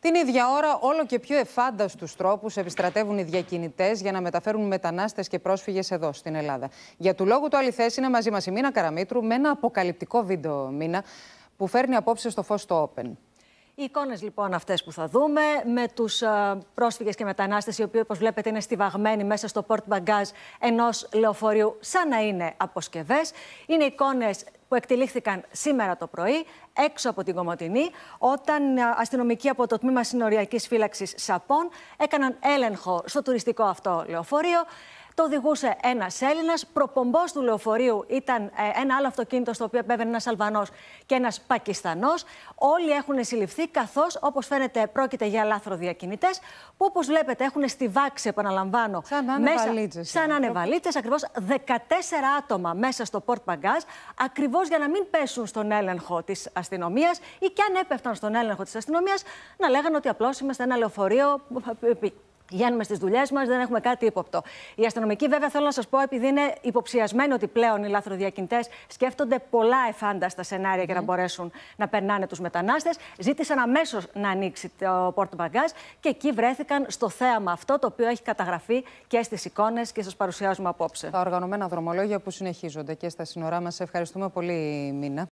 Την ίδια ώρα, όλο και πιο εφάνταστους τρόπους επιστρατεύουν οι διακινητές για να μεταφέρουν μετανάστες και πρόσφυγες εδώ στην Ελλάδα. Για του λόγου του αληθέ είναι μαζί μας η Μίνα Καραμίτρου με ένα αποκαλυπτικό βίντεο, Μίνα, που φέρνει απόψε στο φως το Open. Οι εικόνες λοιπόν αυτές που θα δούμε, με τους ε, πρόσφυγες και μετανάστες, οι οποίοι όπως βλέπετε είναι στιβαγμένοι μέσα στο πόρτ μπαγκάζ ενός λεωφορείου, σαν να είναι αποσκευές. Είναι εικόνες που εκτελήχθηκαν σήμερα το πρωί έξω από την Κομωτινή, όταν ε, αστυνομικοί από το τμήμα Συνοριακής Φύλαξης Σαπών έκαναν έλεγχο στο τουριστικό αυτό λεωφορείο. Το οδηγούσε ένας Έλληνας. Προπομπός του λεωφορείου ήταν ε, ένα άλλο αυτοκίνητο στο οποίο επέβαινε ένας Αλβανός και ένας Πακιστανός. Όλοι έχουν συλληφθεί, καθώς όπως φαίνεται πρόκειται για λάθροδιακινητές, που όπως βλέπετε έχουν στη βάξη, επαναλαμβάνω, σαν να ακριβώ 14 άτομα μέσα στο πορτ Bagaz, ακριβώς για να μην πέσουν στον έλεγχο της αστυνομίας ή και αν έπεφταν στον έλεγχο της αστυνομίας, να λέγανε ότι απλώς είμαστε ένα λεωφορείο Γίνουμε στις δουλειές μας, δεν έχουμε κάτι ύποπτο. Οι αστυνομικοί, βέβαια, θέλω να σας πω, επειδή είναι υποψιασμένοι ότι πλέον οι λαθροδιακινητές σκέφτονται πολλά εφάνταστα σενάρια για να ναι. μπορέσουν να περνάνε τους μετανάστες, ζήτησαν αμέσως να ανοίξει το πόρτο μπαγκάζ και εκεί βρέθηκαν στο θέαμα αυτό, το οποίο έχει καταγραφεί και στις εικόνες και σας παρουσιάζουμε απόψε. Τα οργανωμένα δρομολόγια που συνεχίζονται και στα σύνορά μας. Ευχαριστούμε πολύ, Μίνα.